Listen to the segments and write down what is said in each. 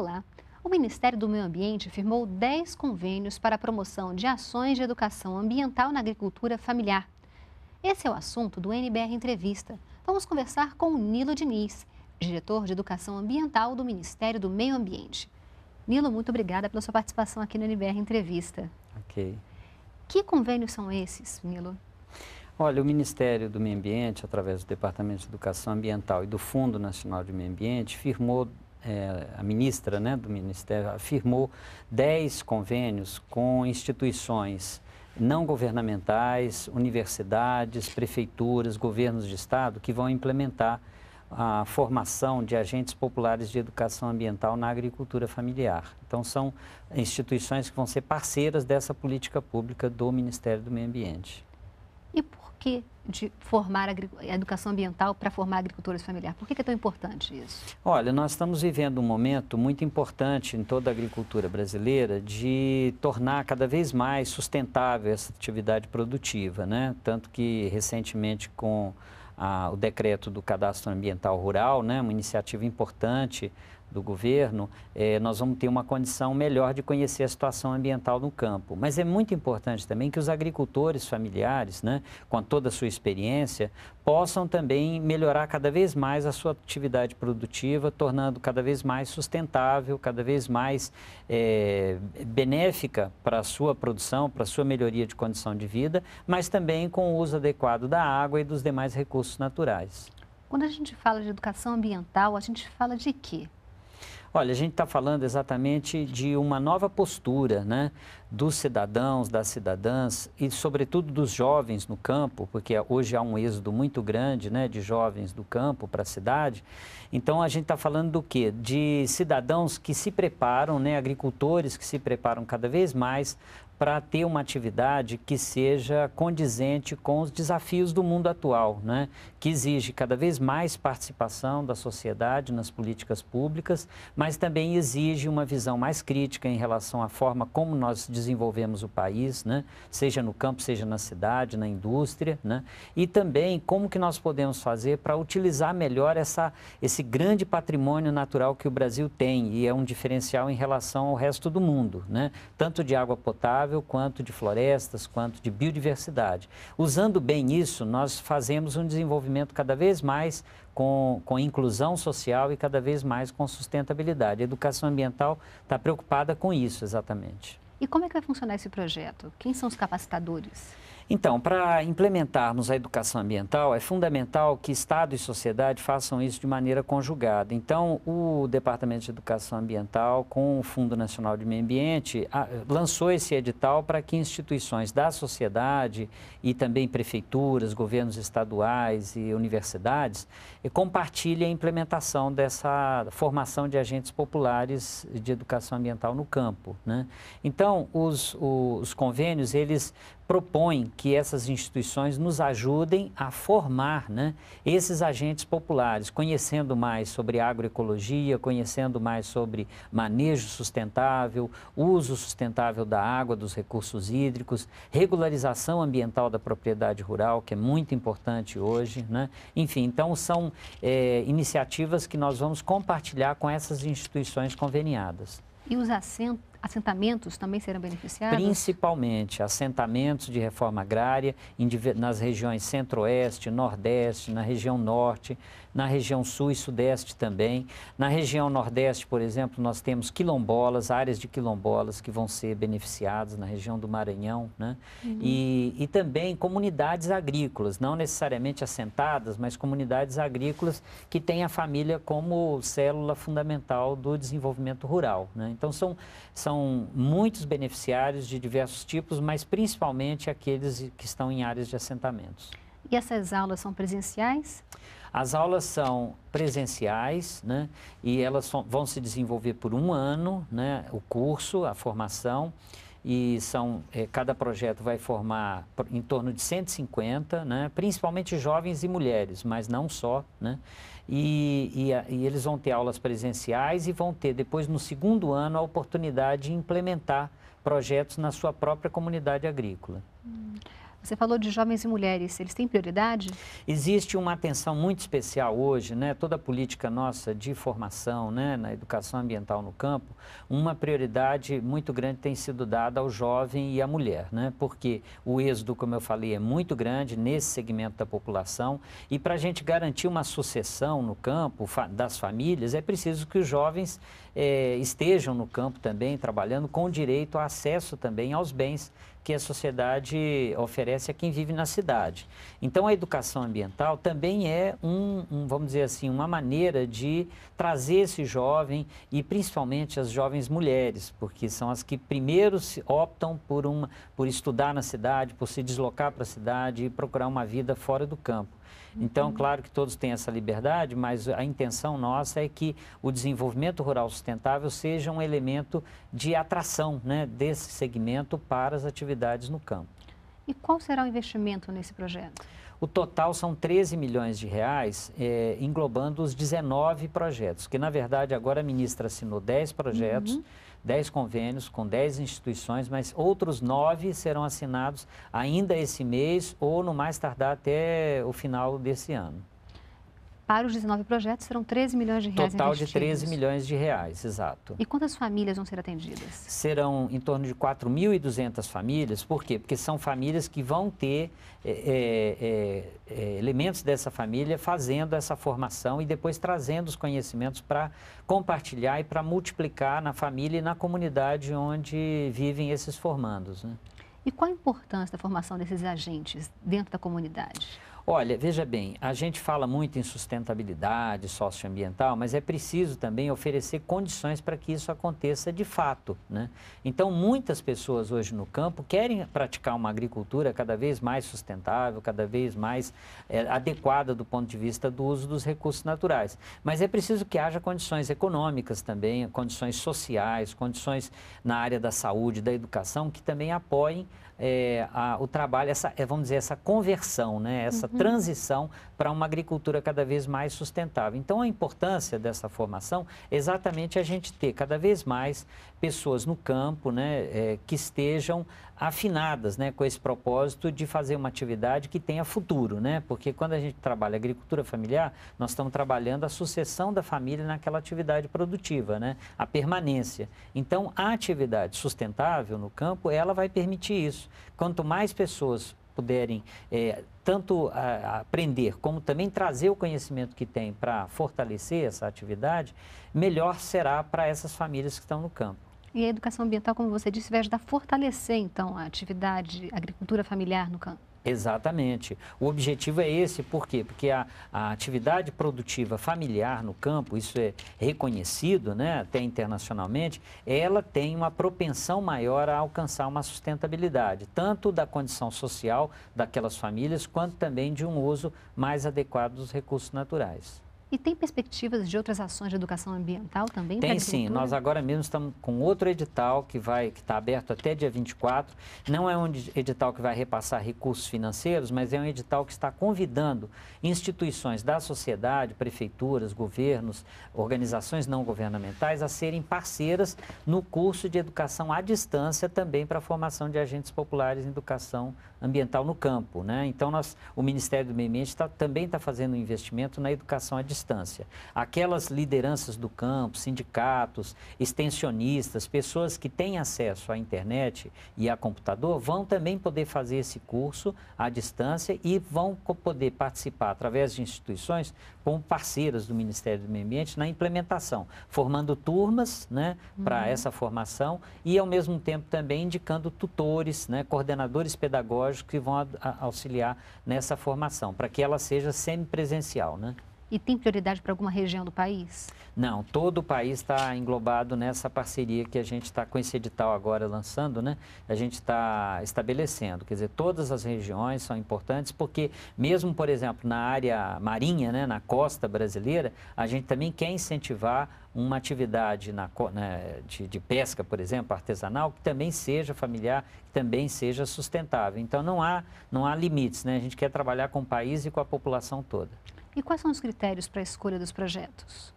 Olá! o Ministério do Meio Ambiente firmou 10 convênios para a promoção de ações de educação ambiental na agricultura familiar. Esse é o assunto do NBR Entrevista. Vamos conversar com o Nilo Diniz, diretor de Educação Ambiental do Ministério do Meio Ambiente. Nilo, muito obrigada pela sua participação aqui no NBR Entrevista. Ok. Que convênios são esses, Nilo? Olha, o Ministério do Meio Ambiente, através do Departamento de Educação Ambiental e do Fundo Nacional de Meio Ambiente, firmou é, a ministra né, do Ministério, afirmou 10 convênios com instituições não governamentais, universidades, prefeituras, governos de estado que vão implementar a formação de agentes populares de educação ambiental na agricultura familiar. Então, são instituições que vão ser parceiras dessa política pública do Ministério do Meio Ambiente. E que de formar a educação ambiental para formar agricultores familiares? Por que é tão importante isso? Olha, nós estamos vivendo um momento muito importante em toda a agricultura brasileira de tornar cada vez mais sustentável essa atividade produtiva, né? Tanto que recentemente com o decreto do Cadastro Ambiental Rural, né, uma iniciativa importante do governo, é, nós vamos ter uma condição melhor de conhecer a situação ambiental no campo. Mas é muito importante também que os agricultores familiares, né, com toda a sua experiência, possam também melhorar cada vez mais a sua atividade produtiva, tornando cada vez mais sustentável, cada vez mais é, benéfica para a sua produção, para a sua melhoria de condição de vida, mas também com o uso adequado da água e dos demais recursos naturais. Quando a gente fala de educação ambiental, a gente fala de quê? Olha, a gente está falando exatamente de uma nova postura né, dos cidadãos, das cidadãs e, sobretudo, dos jovens no campo, porque hoje há um êxodo muito grande né, de jovens do campo para a cidade. Então, a gente está falando do quê? De cidadãos que se preparam, né, agricultores que se preparam cada vez mais para ter uma atividade que seja condizente com os desafios do mundo atual, né? que exige cada vez mais participação da sociedade nas políticas públicas, mas também exige uma visão mais crítica em relação à forma como nós desenvolvemos o país, né? seja no campo, seja na cidade, na indústria, né? e também como que nós podemos fazer para utilizar melhor essa, esse grande patrimônio natural que o Brasil tem e é um diferencial em relação ao resto do mundo, né? tanto de água potável quanto de florestas, quanto de biodiversidade. Usando bem isso, nós fazemos um desenvolvimento cada vez mais com, com inclusão social e cada vez mais com sustentabilidade. A educação ambiental está preocupada com isso exatamente. E como é que vai funcionar esse projeto? Quem são os capacitadores? Então, para implementarmos a educação ambiental, é fundamental que Estado e sociedade façam isso de maneira conjugada. Então, o Departamento de Educação Ambiental, com o Fundo Nacional de Meio Ambiente, lançou esse edital para que instituições da sociedade e também prefeituras, governos estaduais e universidades eh, compartilhem a implementação dessa formação de agentes populares de educação ambiental no campo. Né? Então, os, os convênios, eles propõe que essas instituições nos ajudem a formar né, esses agentes populares, conhecendo mais sobre agroecologia, conhecendo mais sobre manejo sustentável, uso sustentável da água, dos recursos hídricos, regularização ambiental da propriedade rural, que é muito importante hoje. Né? Enfim, então são é, iniciativas que nós vamos compartilhar com essas instituições conveniadas. E os assentos assentamentos também serão beneficiados? Principalmente assentamentos de reforma agrária nas regiões centro-oeste, nordeste, na região norte, na região sul e sudeste também. Na região nordeste, por exemplo, nós temos quilombolas, áreas de quilombolas que vão ser beneficiadas na região do Maranhão, né? Uhum. E, e também comunidades agrícolas, não necessariamente assentadas, mas comunidades agrícolas que têm a família como célula fundamental do desenvolvimento rural. Né? Então, são, são muitos beneficiários de diversos tipos, mas principalmente aqueles que estão em áreas de assentamentos. E essas aulas são presenciais? As aulas são presenciais, né? E elas vão se desenvolver por um ano, né? O curso, a formação e são eh, cada projeto vai formar em torno de 150, né? principalmente jovens e mulheres, mas não só. Né? E, e, e, eles vão ter aulas presenciais e vão ter depois no segundo ano a oportunidade de implementar projetos na sua própria comunidade agrícola. Hum. Você falou de jovens e mulheres, eles têm prioridade? Existe uma atenção muito especial hoje, né? toda a política nossa de formação né? na educação ambiental no campo, uma prioridade muito grande tem sido dada ao jovem e à mulher, né? porque o êxodo, como eu falei, é muito grande nesse segmento da população e para a gente garantir uma sucessão no campo das famílias, é preciso que os jovens eh, estejam no campo também, trabalhando com direito a acesso também aos bens que a sociedade oferece a quem vive na cidade. Então, a educação ambiental também é um, um vamos dizer assim, uma maneira de trazer esse jovem e principalmente as jovens mulheres, porque são as que primeiro se optam por uma, por estudar na cidade, por se deslocar para a cidade e procurar uma vida fora do campo. Então, uhum. claro que todos têm essa liberdade, mas a intenção nossa é que o desenvolvimento rural sustentável seja um elemento de atração né, desse segmento para as atividades no campo. E qual será o investimento nesse projeto? O total são 13 milhões de reais, é, englobando os 19 projetos, que na verdade agora a ministra assinou 10 projetos. Uhum 10 convênios com 10 instituições, mas outros 9 serão assinados ainda esse mês ou no mais tardar até o final desse ano. Para os 19 projetos, serão 13 milhões de reais Total de 13 milhões de reais, exato. E quantas famílias vão ser atendidas? Serão em torno de 4.200 famílias. Por quê? Porque são famílias que vão ter é, é, é, elementos dessa família fazendo essa formação e depois trazendo os conhecimentos para compartilhar e para multiplicar na família e na comunidade onde vivem esses formandos. Né? E qual a importância da formação desses agentes dentro da comunidade? Olha, veja bem, a gente fala muito em sustentabilidade socioambiental, mas é preciso também oferecer condições para que isso aconteça de fato. Né? Então, muitas pessoas hoje no campo querem praticar uma agricultura cada vez mais sustentável, cada vez mais é, adequada do ponto de vista do uso dos recursos naturais. Mas é preciso que haja condições econômicas também, condições sociais, condições na área da saúde, da educação, que também apoiem é, a, o trabalho, essa, é, vamos dizer, essa conversão, né? essa Uhum. transição para uma agricultura cada vez mais sustentável. Então, a importância dessa formação é exatamente a gente ter cada vez mais pessoas no campo né, é, que estejam afinadas né, com esse propósito de fazer uma atividade que tenha futuro. Né? Porque quando a gente trabalha agricultura familiar, nós estamos trabalhando a sucessão da família naquela atividade produtiva, né? a permanência. Então, a atividade sustentável no campo, ela vai permitir isso. Quanto mais pessoas puderem é, tanto a, aprender como também trazer o conhecimento que tem para fortalecer essa atividade, melhor será para essas famílias que estão no campo. E a educação ambiental, como você disse, vai ajudar a fortalecer, então, a atividade, a agricultura familiar no campo? Exatamente. O objetivo é esse, por quê? Porque a, a, atividade produtiva familiar no campo, isso é reconhecido né, até internacionalmente, ela tem uma propensão maior a alcançar uma sustentabilidade, tanto da condição social daquelas famílias, quanto também de um uso mais adequado dos recursos naturais. E tem perspectivas de outras ações de educação ambiental também? Tem sim. Nós agora mesmo estamos com outro edital que vai que está aberto até dia 24. Não é um edital que vai repassar recursos financeiros, mas é um edital que está convidando instituições da sociedade, prefeituras, governos, organizações não governamentais a serem parceiras no curso de educação à distância também para a formação de agentes populares em educação ambiental ambiental no campo. Né? Então, nós, o Ministério do Meio Ambiente tá, também está fazendo um investimento na educação à distância. Aquelas lideranças do campo, sindicatos, extensionistas, pessoas que têm acesso à internet e a computador, vão também poder fazer esse curso à distância e vão poder participar através de instituições como parceiras do Ministério do Meio Ambiente na implementação, formando turmas né, para uhum. essa formação e, ao mesmo tempo, também indicando tutores, né, coordenadores pedagógicos que vão auxiliar nessa formação, para que ela seja semipresencial, né? e tem prioridade para alguma região do país? Não, todo o país está englobado nessa parceria que a gente está com esse edital agora lançando, né? A gente está estabelecendo, quer dizer, todas as regiões são importantes porque mesmo, por exemplo, na área marinha, né, na costa brasileira, a gente também quer incentivar uma atividade na, né, de, de, pesca, por exemplo, artesanal, que também seja familiar, que também seja sustentável. Então não há, não há limites, né? A gente quer trabalhar com o país e com a população toda. E quais são os critérios para a escolha dos projetos?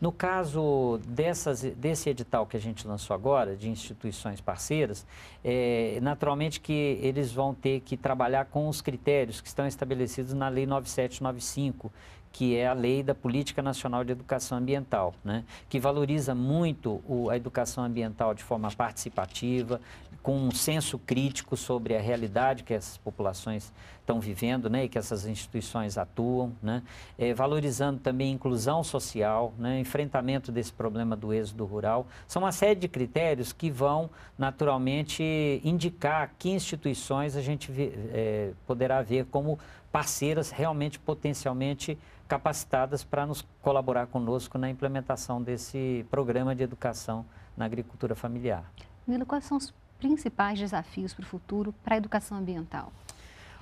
No caso dessas, desse edital que a gente lançou agora, de instituições parceiras, é, naturalmente que eles vão ter que trabalhar com os critérios que estão estabelecidos na Lei 9795, que é a lei da Política Nacional de Educação Ambiental, né? que valoriza muito o, a educação ambiental de forma participativa, com um senso crítico sobre a realidade que essas populações estão vivendo né, e que essas instituições atuam, né, é, valorizando também a inclusão social, né, enfrentamento desse problema do êxodo rural. São uma série de critérios que vão naturalmente indicar que instituições a gente é, poderá ver como parceiras realmente potencialmente capacitadas para nos colaborar conosco na implementação desse programa de educação na agricultura familiar. Nilo, quais são os principais desafios para o futuro para a educação ambiental?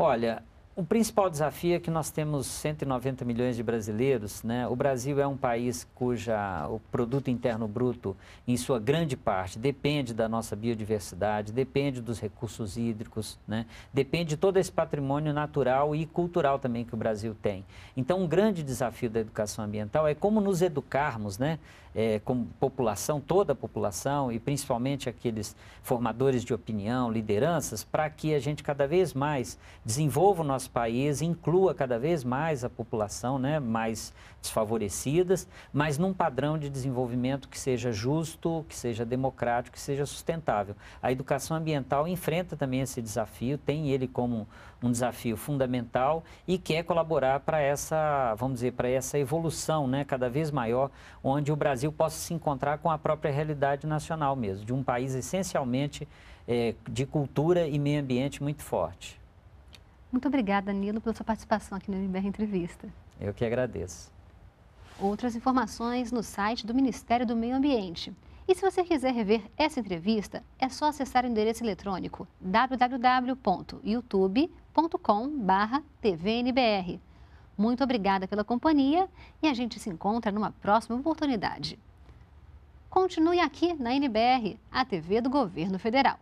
Olha, o principal desafio é que nós temos 190 milhões de brasileiros, né? O Brasil é um país cuja o produto interno bruto, em sua grande parte, depende da nossa biodiversidade, depende dos recursos hídricos, né? Depende de todo esse patrimônio natural e cultural também que o Brasil tem. Então, um grande desafio da educação ambiental é como nos educarmos, né? é, como população, toda a população e principalmente aqueles formadores de opinião, lideranças, para que a gente cada vez mais desenvolva o nosso país, inclua cada vez mais a população né, mais desfavorecidas, mas num padrão de desenvolvimento que seja justo, que seja democrático, que seja sustentável. A educação ambiental enfrenta também esse desafio, tem ele como um desafio fundamental e quer colaborar para essa, vamos dizer, para essa evolução né, cada vez maior, onde o Brasil Brasil possa se encontrar com a própria realidade nacional mesmo, de um país essencialmente é, de cultura e meio ambiente muito forte. Muito obrigada, Nilo, pela sua participação aqui no MBR Entrevista. Eu que agradeço. Outras informações no site do Ministério do Meio Ambiente. E se você quiser rever essa entrevista, é só acessar o endereço eletrônico www.youtube.com/tvnbr. Muito obrigada pela companhia e a gente se encontra numa próxima oportunidade. Continue aqui na NBR, a TV do Governo Federal.